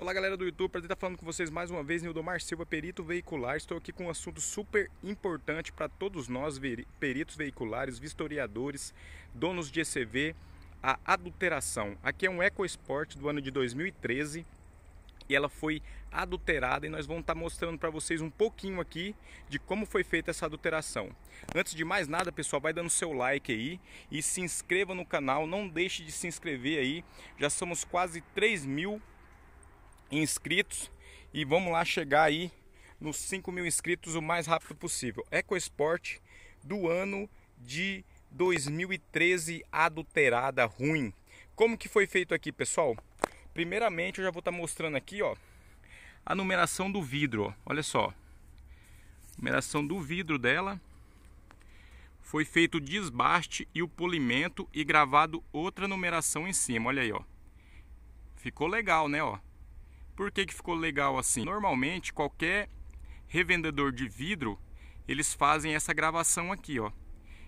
Olá galera do YouTube, prazer estar falando com vocês mais uma vez, Nildomar Silva, perito veicular. Estou aqui com um assunto super importante para todos nós, peritos veiculares, vistoriadores, donos de ECV, a adulteração. Aqui é um EcoSport do ano de 2013 e ela foi adulterada e nós vamos estar mostrando para vocês um pouquinho aqui de como foi feita essa adulteração. Antes de mais nada, pessoal, vai dando seu like aí e se inscreva no canal, não deixe de se inscrever aí, já somos quase 3 mil inscritos e vamos lá chegar aí nos 5 mil inscritos o mais rápido possível. EcoSport do ano de 2013 adulterada ruim. Como que foi feito aqui, pessoal? Primeiramente, eu já vou estar tá mostrando aqui, ó, a numeração do vidro, ó. olha só. Numeração do vidro dela. Foi feito o desbaste e o polimento e gravado outra numeração em cima, olha aí, ó. Ficou legal, né, ó? Por que, que ficou legal assim? Normalmente qualquer revendedor de vidro, eles fazem essa gravação aqui, ó.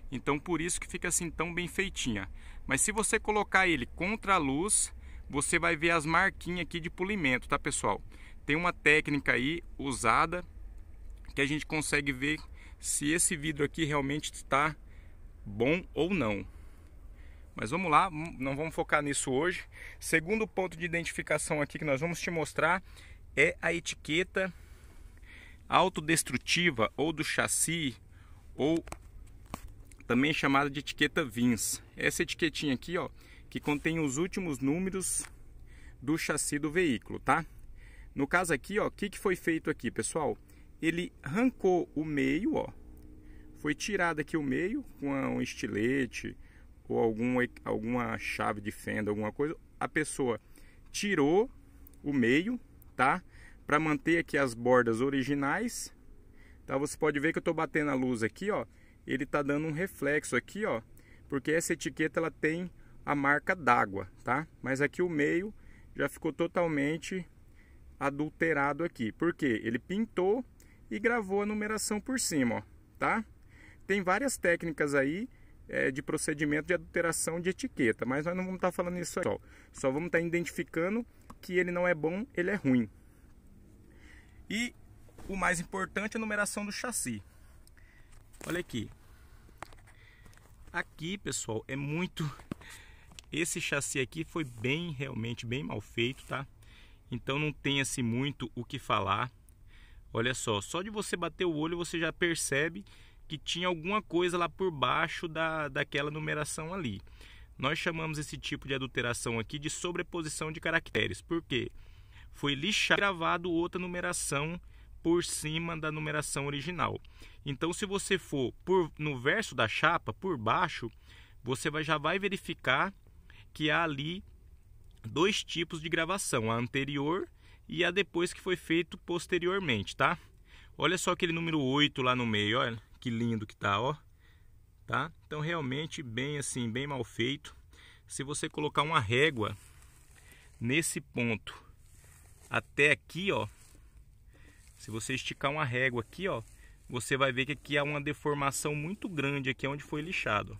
Então por isso que fica assim tão bem feitinha. Mas se você colocar ele contra a luz, você vai ver as marquinhas aqui de polimento, tá pessoal? Tem uma técnica aí usada que a gente consegue ver se esse vidro aqui realmente está bom ou não. Mas vamos lá, hum, não vamos focar nisso hoje. Segundo ponto de identificação aqui que nós vamos te mostrar é a etiqueta autodestrutiva ou do chassi ou também chamada de etiqueta VINS. Essa etiquetinha aqui, ó, que contém os últimos números do chassi do veículo, tá? No caso aqui, ó, o que, que foi feito aqui, pessoal? Ele arrancou o meio, ó, foi tirado aqui o meio com um estilete, ou algum, alguma chave de fenda, alguma coisa, a pessoa tirou o meio, tá? Para manter aqui as bordas originais, tá? Você pode ver que eu estou batendo a luz aqui, ó. Ele tá dando um reflexo aqui, ó. Porque essa etiqueta, ela tem a marca d'água, tá? Mas aqui o meio já ficou totalmente adulterado aqui. porque Ele pintou e gravou a numeração por cima, ó, tá? Tem várias técnicas aí é, de procedimento de adulteração de etiqueta, mas nós não vamos estar falando isso só. Só vamos estar identificando que ele não é bom, ele é ruim. E o mais importante é a numeração do chassi. Olha aqui. Aqui, pessoal, é muito esse chassi aqui foi bem, realmente bem mal feito, tá? Então não tem assim muito o que falar. Olha só, só de você bater o olho você já percebe que tinha alguma coisa lá por baixo da, daquela numeração ali. Nós chamamos esse tipo de adulteração aqui de sobreposição de caracteres, porque foi lixado e gravado outra numeração por cima da numeração original. Então, se você for por, no verso da chapa, por baixo, você vai, já vai verificar que há ali dois tipos de gravação, a anterior e a depois que foi feito posteriormente, tá? Olha só aquele número 8 lá no meio, olha que lindo que tá, ó. Tá? Então realmente bem assim, bem mal feito. Se você colocar uma régua nesse ponto até aqui, ó, se você esticar uma régua aqui, ó, você vai ver que aqui há uma deformação muito grande aqui onde foi lixado.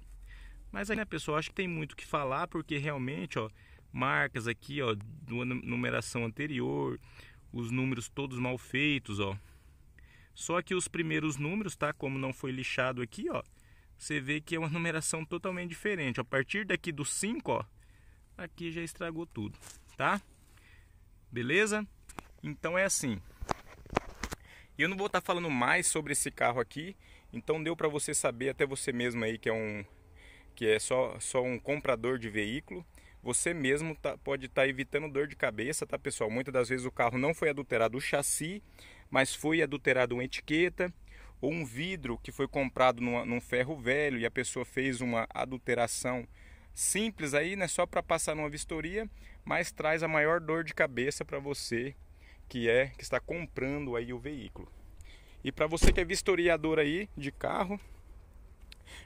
Mas aí, né, pessoal, acho que tem muito o que falar, porque realmente, ó, marcas aqui, ó, numa numeração anterior, os números todos mal feitos, ó. Só que os primeiros números, tá? Como não foi lixado aqui, ó, você vê que é uma numeração totalmente diferente. A partir daqui do 5, ó, aqui já estragou tudo, tá? Beleza? Então é assim. Eu não vou estar tá falando mais sobre esse carro aqui, então deu para você saber até você mesmo aí que é um que é só só um comprador de veículo você mesmo tá, pode estar tá evitando dor de cabeça, tá pessoal? Muitas das vezes o carro não foi adulterado o chassi, mas foi adulterado uma etiqueta ou um vidro que foi comprado numa, num ferro velho e a pessoa fez uma adulteração simples aí, né? Só para passar numa vistoria, mas traz a maior dor de cabeça para você que é que está comprando aí o veículo. E para você que é vistoriador aí de carro,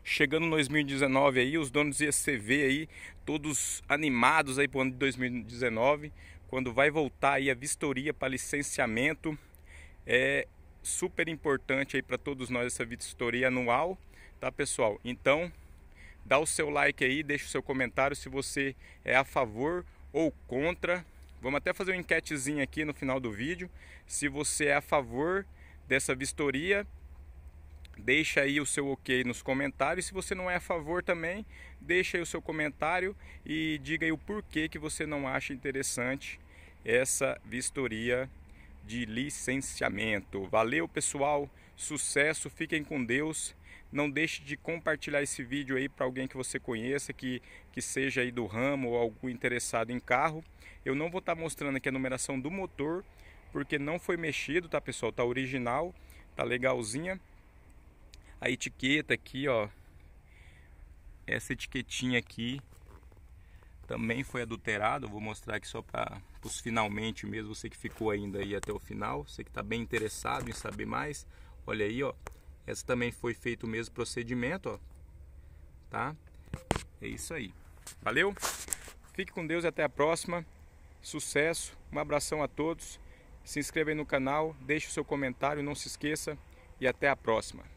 Chegando em 2019 aí, os donos do ICV aí, todos animados aí o ano de 2019, quando vai voltar aí a vistoria para licenciamento. É super importante aí para todos nós essa vistoria anual, tá pessoal? Então, dá o seu like aí, deixa o seu comentário se você é a favor ou contra. Vamos até fazer uma enquetezinha aqui no final do vídeo, se você é a favor dessa vistoria Deixa aí o seu ok nos comentários. Se você não é a favor também, deixa aí o seu comentário e diga aí o porquê que você não acha interessante essa vistoria de licenciamento. Valeu, pessoal. Sucesso, fiquem com Deus. Não deixe de compartilhar esse vídeo aí para alguém que você conheça, que, que seja aí do ramo ou algum interessado em carro. Eu não vou estar tá mostrando aqui a numeração do motor, porque não foi mexido, tá, pessoal? Tá original, tá legalzinha a etiqueta aqui, ó. Essa etiquetinha aqui também foi adulterada. vou mostrar aqui só para os finalmente mesmo. Você que ficou ainda aí até o final, você que está bem interessado em saber mais. Olha aí, ó. Essa também foi feito o mesmo procedimento, ó. Tá? É isso aí. Valeu? Fique com Deus e até a próxima. Sucesso. Um abração a todos. Se inscreva aí no canal, deixe o seu comentário, não se esqueça e até a próxima.